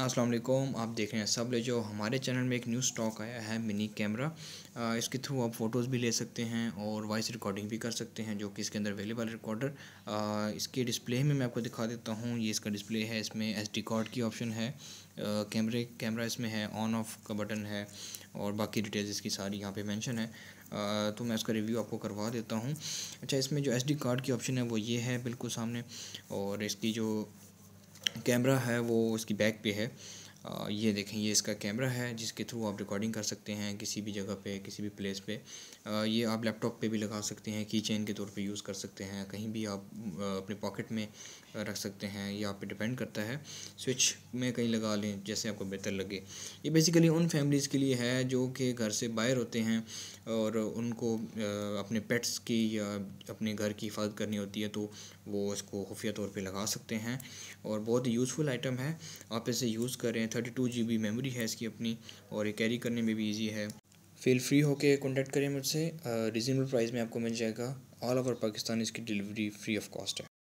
अस्सलाम वालेकुम आप देख रहे हैं सब ले जो हमारे चैनल में एक न्यू स्टॉक आया है मिनी कैमरा इसके थ्रू आप फ़ोटोज़ भी ले सकते हैं और वॉइस रिकॉर्डिंग भी कर सकते हैं जो कि इसके अंदर अवेलेबल रिकॉर्डर इसके डिस्प्ले में मैं आपको दिखा देता हूँ ये इसका डिस्प्ले है इसमें एस डी कार्ड की ऑप्शन है कैमरे कैमरा इसमें है ऑन ऑफ का बटन है और बाकी डिटेल्स इसकी सारी यहाँ पे मेंशन है तो मैं इसका रिव्यू आपको करवा देता हूँ अच्छा इसमें जो एसडी कार्ड की ऑप्शन है वो ये है बिल्कुल सामने और इसकी जो कैमरा है वो उसकी बैक पे है ये देखें ये इसका कैमरा है जिसके थ्रू आप रिकॉर्डिंग कर सकते हैं किसी भी जगह पे किसी भी प्लेस पे ये आप लैपटॉप पे भी लगा सकते हैं की चेन के तौर पे यूज़ कर सकते हैं कहीं भी आप अपने पॉकेट में रख सकते हैं ये आप पे डिपेंड करता है स्विच में कहीं लगा लें जैसे आपको बेहतर लगे ये बेसिकली उन फैमिलीज़ के लिए है जो कि घर से बाहर होते हैं और उनको अपने पेट्स की या अपने घर की हिफाजत करनी होती है तो वो इसको खुफिया तौर पर लगा सकते हैं और बहुत ही यूज़फुल आइटम है आप इसे यूज़ करें thirty two G B memory है इसकी अपनी और ये कैरी करने में भी ईजी है फील फ्री होके कॉन्टैक्ट करें मुझसे रीजनेबल प्राइस में आपको मिल जाएगा ऑल ओवर पाकिस्तान इसकी डिलीवरी फ्री ऑफ कॉस्ट है